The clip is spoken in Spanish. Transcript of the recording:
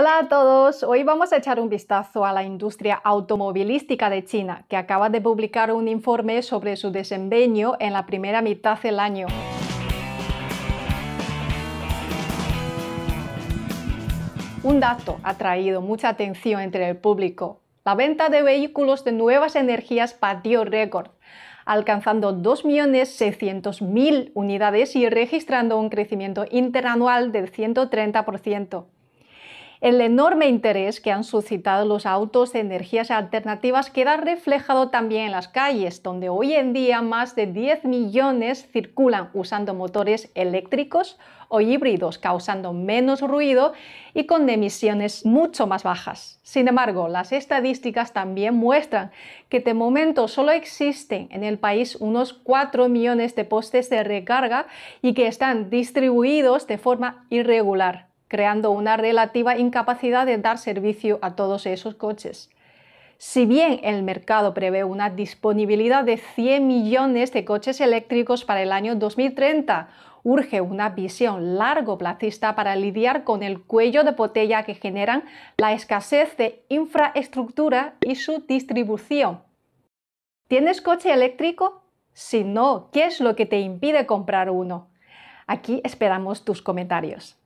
Hola a todos, hoy vamos a echar un vistazo a la industria automovilística de China, que acaba de publicar un informe sobre su desempeño en la primera mitad del año. Un dato ha traído mucha atención entre el público. La venta de vehículos de nuevas energías patió récord, alcanzando 2.600.000 unidades y registrando un crecimiento interanual del 130% el enorme interés que han suscitado los autos de energías alternativas queda reflejado también en las calles, donde hoy en día más de 10 millones circulan usando motores eléctricos o híbridos, causando menos ruido y con emisiones mucho más bajas. Sin embargo, las estadísticas también muestran que de momento solo existen en el país unos 4 millones de postes de recarga y que están distribuidos de forma irregular creando una relativa incapacidad de dar servicio a todos esos coches. Si bien el mercado prevé una disponibilidad de 100 millones de coches eléctricos para el año 2030, urge una visión largo plazista para lidiar con el cuello de botella que generan la escasez de infraestructura y su distribución. ¿Tienes coche eléctrico? Si no, ¿qué es lo que te impide comprar uno? Aquí esperamos tus comentarios.